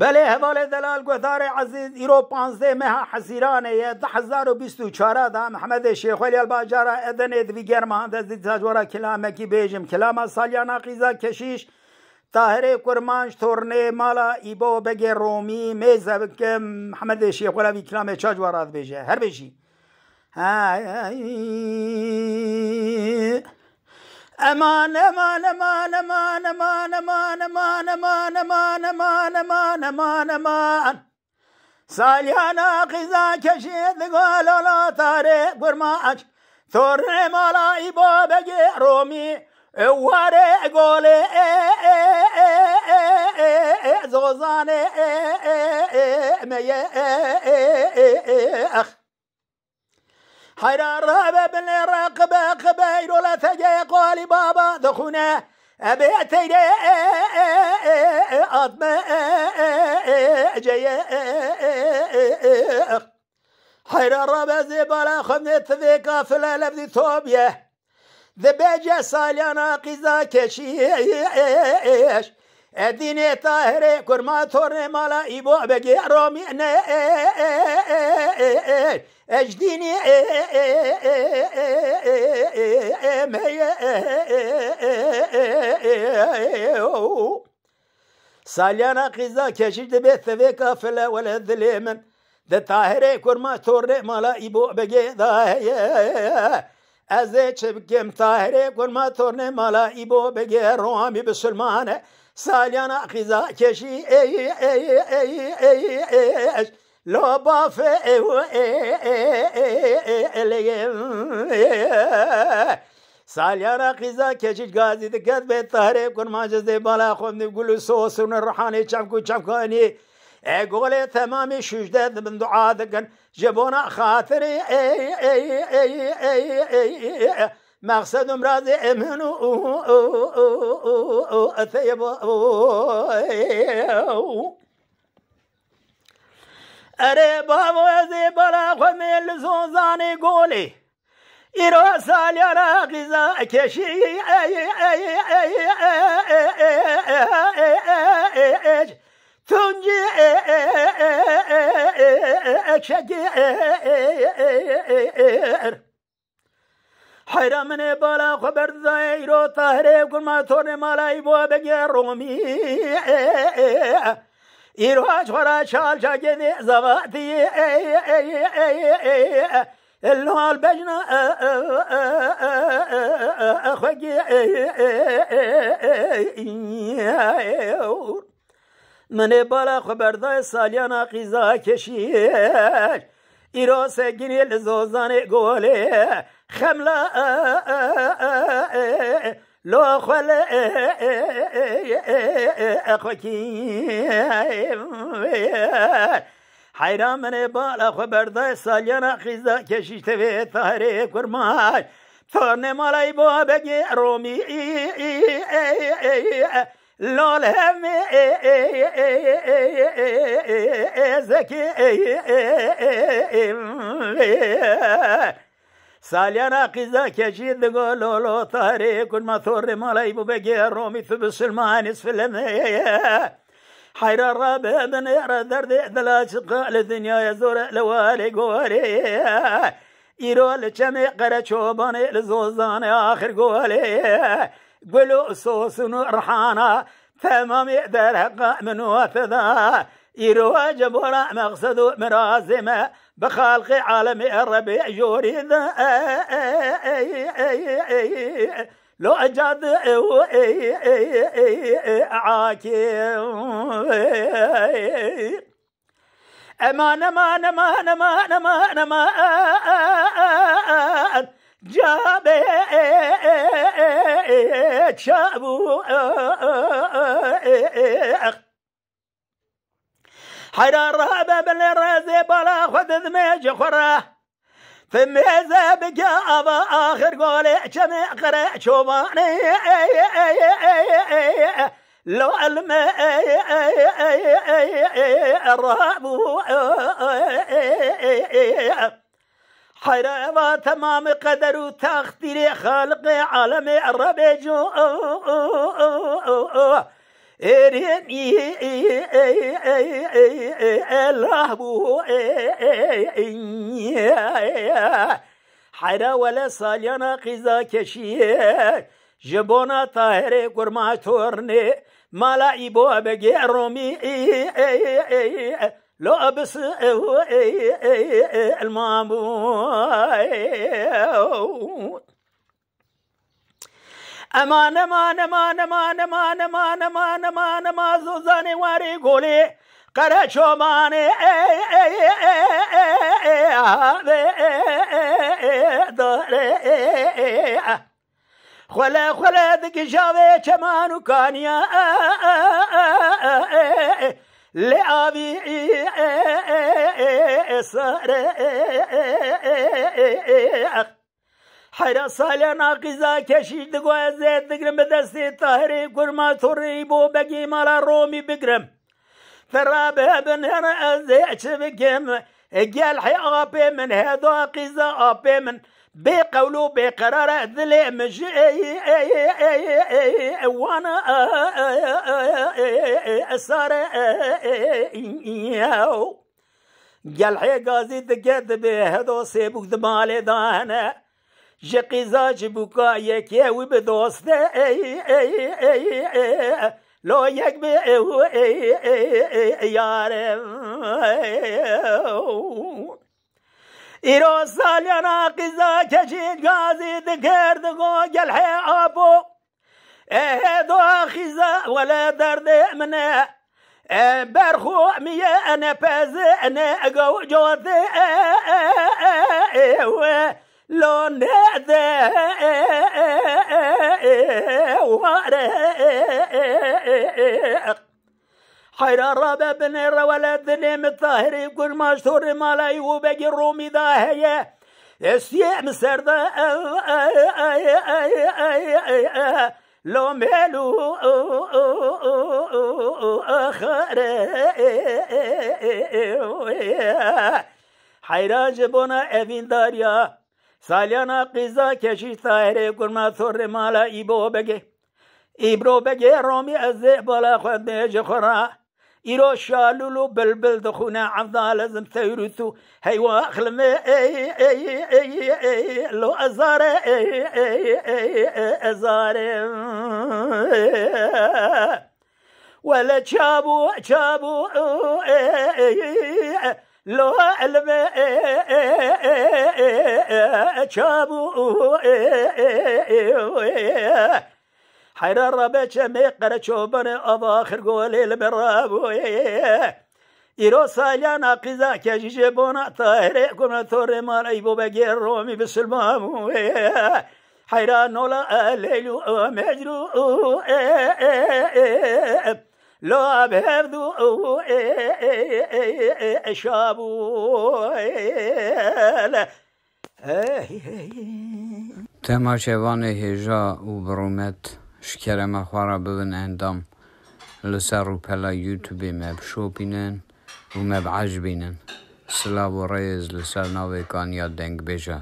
بله هوال دلال گذار عزیز ایرو پانزده مها حزیرانه یه ده هزار و بیست و چاره ده محمد شیخ ولی الباجاره ادن ادوی گرمان دزدی تجوره کلامکی بیجم کلام سالیانا قیزا کشیش طاهره کرمانش تورنه مالا ایبو بگه رومی میزه بکم محمد شیخ ولی کلام چجوارات بیجه هر بیشی ها امان امان امان امان امان امان امان امان امان امان امان امان امان سالیان قیزا کشید گلالا تاره برماش تور مالای با بگی رومی واره گل زوزانه میه اخ حيرا رابا بن راقبا قبايل ولا تجي قال بابا دخنا أبيتي أطمع جي حير الرهب زبالا خمني تذيكا في الليل بذي ثوبيه ذبيجة ساليانا قزا كشيش ادینه طاهر کرما ثور مالا نه بجي رامي أجديني ساليانا قیزا كشيد به ثبيكا کافله ولا ذلیمن ده طاهر کرما ثور مالا ایبو بگی ده از چه بگم طاهر کرما ما مالا ایبو بگی رومی بسلمانه سالیان خیزا کشی ای ای ای ای اش ای ای سالیان خیزا کشید گازی دکت به تحریب کن دی بالا خوندی گلو سوسون روحانی چمکو چمکانی ای گول تمامی شجده من دعا دکن جبونا خاطری ای ای ای ای ای, ای, ای, ای, ای, ای, ای, ای مقصد او من او اره بابا از برا خمیل زوزان گولی ایرو سالی را غذا کشی تونجی ای حیرمنه بالا خبر زای رو تهره کن ما تور مالای بو بگیر رومی ایرو اجورا شال جگنی زواتی الهال بجنا اخوگی منه بالا خبردار سالیان قیزا کشیش قیراس گریل زوزان گوله خملا لو خل اخوکی حیران من بالا خو برده سالیان خیزا کشیشته به تحره کرمای نمالای با بگی رومی لالم زکی سالیانا قیزا کشید گو لولو تاری کن ما ثور مالای بو بگیر رومی تو بسلمان را حيران رابد نيرا درد دلا شقاء للدنيا يزور لوالي قولي ایرو لچمی قره شوبانی لزوزانی آخر قولی قولوا صوص رحانا تمام يقدر حق من وثدا يروى جبورا مقصد مرازمة بخالق عالم الربيع يريد لو أجاد عاكي أمان أمان أمان أمان أمان أمان جابت شابوخ حرا رابا بلا ذميج خرا زابك أبا آخر قولي لو الرابو حيروا تمام قدر و تقدير خالق عالم الرب جو إرني الله بو حيرا ولا ساليانا قزا كشيه جبونا طاهر قرما تورني مالا إبو بجي رومي لو أبس المامون أمان أمان أمان أمان أمان أمان أمان أمان زوزاني واري قولي قرأ شوماني خلا خلا دقي شاوي كمان وكان لأبي إسرائيل حرس لنا قزا كشيد قوى زيد بقرم بدستي طهري قرما تريبو بقي مالا رومي بقرم ثراب ابن هنا أزيعش بكم قال حي أبي من هذا قزا أبي من بقولو بقرار ذل مجي وانا اسار قال حي قازي دقات بهدو سيبو دمالي دانا جقي زاج بكايك يا وبدوست لو يك يا ایرو سالیانا قیزا کشید گازی دکرد گو گلحی آبو اه دو خیزا ولا درد منه برخو میه انا پزه انا اگو جوده لون ده وارق حيران رابع بن ولد لم الطاهر يقول مشهور مالاي وباقي الرومي ضاهية السياء مسر لو مالو آخر حيران جبونا أفين داريا سالیانا قیزا کشی طاهر كرما ثور مالا إبو ایبرو إبرو رومی از أزي بلا خد بيج خرا إيرو شالولو بلبل دخونا الله لازم تيروثو هيوا أخلم لو أزار أزار ولا تشابو تشابو لو علم تشابو حیر حيران ربك مي قرا شوبن أواخر قولي لبرابو إيرو ساليانا قزا كجيجي بونا طاهري كنا ثوري مال بگیر رومی رومي بسلمامو حیر نولا لیلو مجرو لا بهردو شابو تماشوان هجا و برومت Skerema chwarae byddwn yn dom lysar o pela YouTube meb siopinen o meb ajbinen. Sylaf o reis rêz li ser navê kaniya beja.